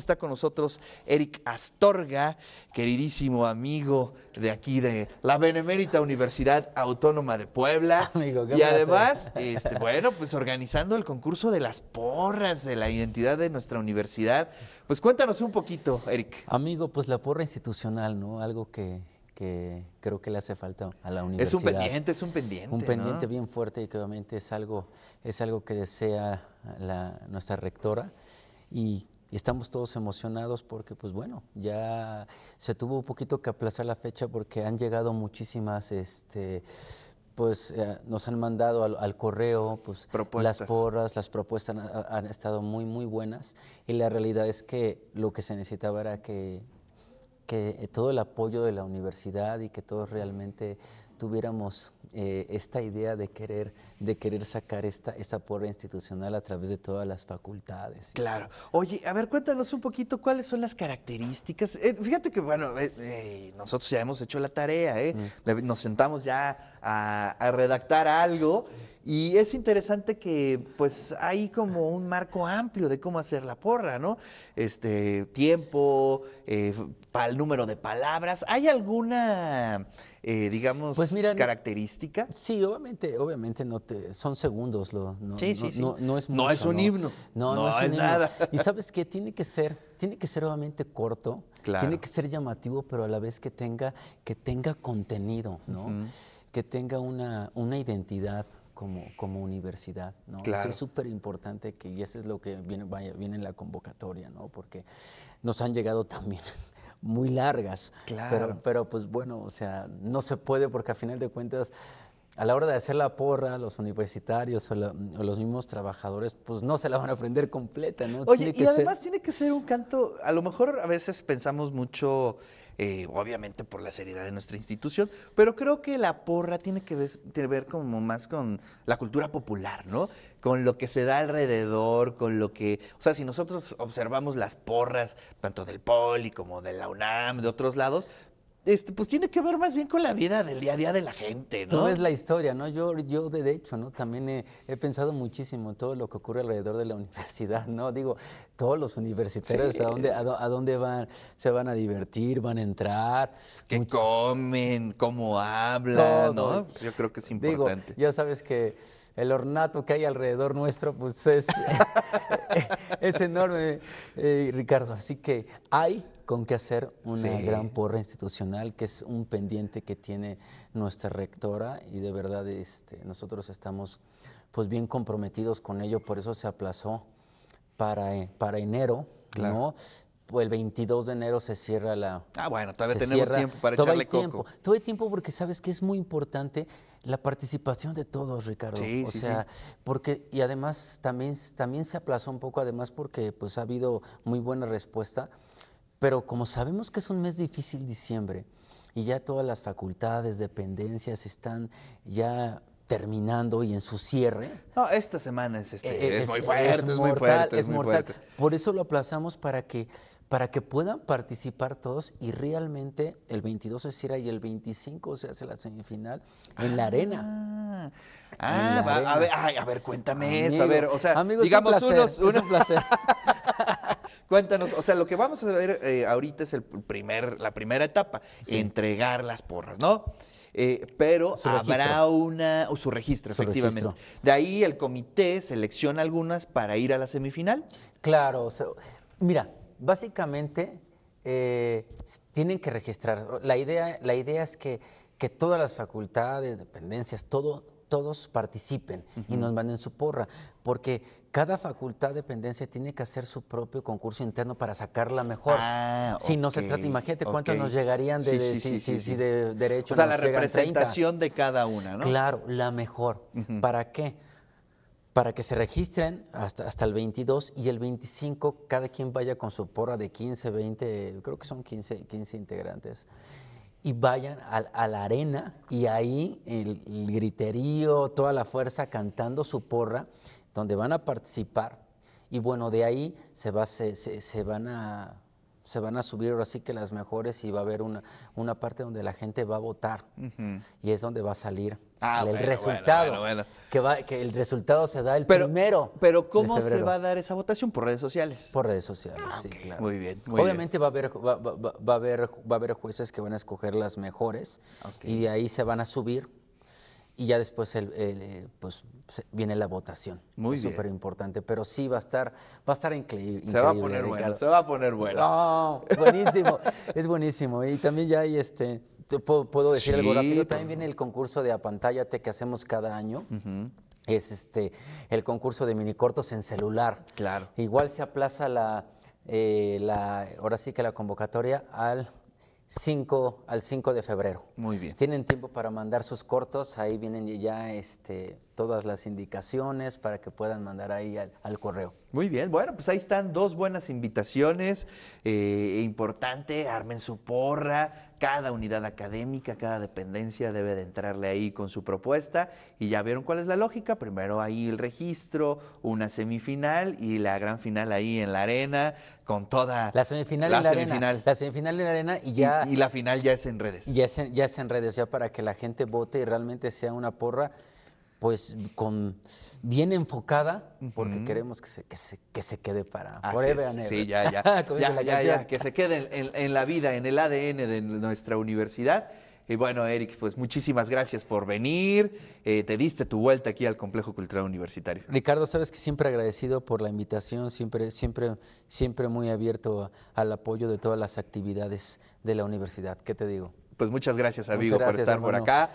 Está con nosotros Eric Astorga, queridísimo amigo de aquí de la Benemérita Universidad Autónoma de Puebla. y además, este, bueno, pues organizando el concurso de las porras de la identidad de nuestra universidad. Pues cuéntanos un poquito, Eric. Amigo, pues la porra institucional, ¿no? Algo que, creo que le hace falta a la universidad. Es un pendiente, es un pendiente. Un pendiente bien fuerte y que obviamente es algo, es algo que desea nuestra rectora y y estamos todos emocionados porque, pues bueno, ya se tuvo un poquito que aplazar la fecha porque han llegado muchísimas, este, pues eh, nos han mandado al, correo pues, las porras, las propuestas han, estado muy, muy buenas y la realidad es que lo que se necesitaba era que, que todo el apoyo de la universidad y que todos realmente tuviéramos eh, esta idea de querer, de querer sacar esta, esta porra institucional a través de todas las facultades. Claro. Oye, a ver, cuéntanos un poquito cuáles son las características. Eh, fíjate que, bueno, eh, nosotros ya hemos hecho la tarea, mm. Nos sentamos ya a, redactar algo. Y es interesante que pues hay como un marco amplio de cómo hacer la porra, ¿no? Este, tiempo, el número de palabras. ¿Hay alguna eh, digamos, pues característica? Sí, obviamente, obviamente no te, son segundos. Lo, no, es un himno. No, no, es, nada. Y sabes qué, tiene que ser, tiene que ser obviamente corto, tiene que ser llamativo, pero a la vez que tenga, que tenga contenido, ¿no? Que tenga una, identidad, como, como, universidad. ¿no? es súper importante que, y eso es lo que viene, viene en la convocatoria, ¿no? porque nos han llegado también muy largas. Claro. Pero, pues bueno, o sea, no se puede porque a final de cuentas a la hora de hacer la porra, los universitarios o, los mismos trabajadores, pues no se la van a aprender completa, ¿no? Oye, y además tiene que ser un canto, a lo mejor a veces pensamos mucho eh, obviamente por la seriedad de nuestra institución, pero creo que la porra tiene que ver, como más con la cultura popular, ¿no? Con lo que se da alrededor, con lo que, o sea, si nosotros observamos las porras, tanto del Poli como de la UNAM, de otros lados, este, pues tiene que ver más bien con la vida del día a día de la gente, ¿no? No es la historia, ¿no? Yo, yo de hecho, ¿no? También he, pensado muchísimo en todo lo que ocurre alrededor de la universidad, ¿no? Digo, todos los universitarios, ¿a, dónde, a, dónde van? ¿Se van a divertir? ¿Van a entrar? ¿Qué comen? ¿Cómo hablan? ¿no? Yo creo que es importante. Digo, ya sabes que el ornato que hay alrededor nuestro, pues es, es enorme, eh, Ricardo. Así que hay con que hacer una gran porra institucional, que es un pendiente que tiene nuestra rectora y de verdad este, nosotros estamos pues bien comprometidos con ello, por eso se aplazó para, eh, para enero, claro. ¿no? el 22 de enero se cierra la... Ah, bueno, todavía tenemos tiempo para echarle tiempo, coco. Todo el tiempo porque sabes que es muy importante la participación de todos, Ricardo. Sí, sea, porque y además también, también se aplazó un poco, además porque pues ha habido muy buena respuesta pero como sabemos que es un mes difícil diciembre y ya todas las facultades, dependencias están ya terminando y en su cierre. No, esta semana es, este, eh, muy fuerte, es, mortal, muy fuerte, Por eso lo aplazamos para que para que puedan participar todos y realmente el 22 se cierra y el 25 se hace la semifinal en la arena. Ah, ah a, Ver, a ver, cuéntame eso, a ver, amigos, digamos unos, un placer. Cuéntanos, o sea, lo que vamos a ver eh, ahorita es el primer, la primera etapa, entregar las porras, ¿no? Eh, pero habrá una, o su registro, efectivamente. De ahí el comité selecciona algunas para ir a la semifinal. Claro, mira, básicamente eh, tienen que registrar. La idea, la idea es que, que todas las facultades, dependencias, todo todos participen y nos manden su porra, porque cada facultad de dependencia tiene que hacer su propio concurso interno para sacar la mejor. Ah, si no se trata, imagínate cuántos nos llegarían de, de, sí, sí, O sea, la representación de cada una, ¿no? Claro, la mejor. ¿Para qué? para que se registren hasta, hasta el 22 y el 25 cada quien vaya con su porra de 15, 20, creo que son 15, 15 integrantes y vayan a, la arena y ahí el, griterío, toda la fuerza cantando su porra, donde van a participar. Y bueno, de ahí se, va, se van a se van a subir ahora sí que las mejores y va a haber una, parte donde la gente va a votar y es donde va a salir ah, el resultado. que, que el resultado se da el primero. Pero ¿cómo se va a dar esa votación? ¿Por redes sociales? Por redes sociales, ah, sí, Muy bien. Obviamente Va, a haber, va, a haber, va a haber jueces que van a escoger las mejores y de ahí se van a subir y ya después el, eh, pues, viene la votación. Muy Súper importante, pero sí va a estar, va a estar increíble. Se va a poner bueno, se va a poner bueno. No, buenísimo, es buenísimo. Y también ya hay este, puedo, decir algo rápido, también viene el concurso de Apantállate que hacemos cada año. es este el concurso de minicortos en celular. Claro. Igual se aplaza la, eh, la ahora sí que la convocatoria al 5 al 5 de febrero. Muy bien. Tienen tiempo para mandar sus cortos, ahí vienen ya este, todas las indicaciones para que puedan mandar ahí al, correo. Muy bien, bueno, pues ahí están dos buenas invitaciones. Eh, importante, armen su porra. Cada unidad académica, cada dependencia debe de entrarle ahí con su propuesta. Y ya vieron cuál es la lógica. Primero ahí el registro, una semifinal y la gran final ahí en la arena, con toda... La semifinal la en la semifinal. arena. La semifinal en la arena y ya... Y, la final ya es en redes. Ya ya es en redes, ya para que la gente vote y realmente sea una porra pues con bien enfocada, porque queremos que se, quede para forever Sí, ya, ya. que se quede en, la vida, en el ADN de nuestra universidad. Y bueno, Eric, pues muchísimas gracias por venir. Eh, te diste tu vuelta aquí al Complejo Cultural Universitario. Ricardo, sabes que siempre agradecido por la invitación, siempre, siempre, siempre muy abierto al apoyo de todas las actividades de la universidad. ¿Qué te digo? Pues muchas gracias, amigo, por estar por acá.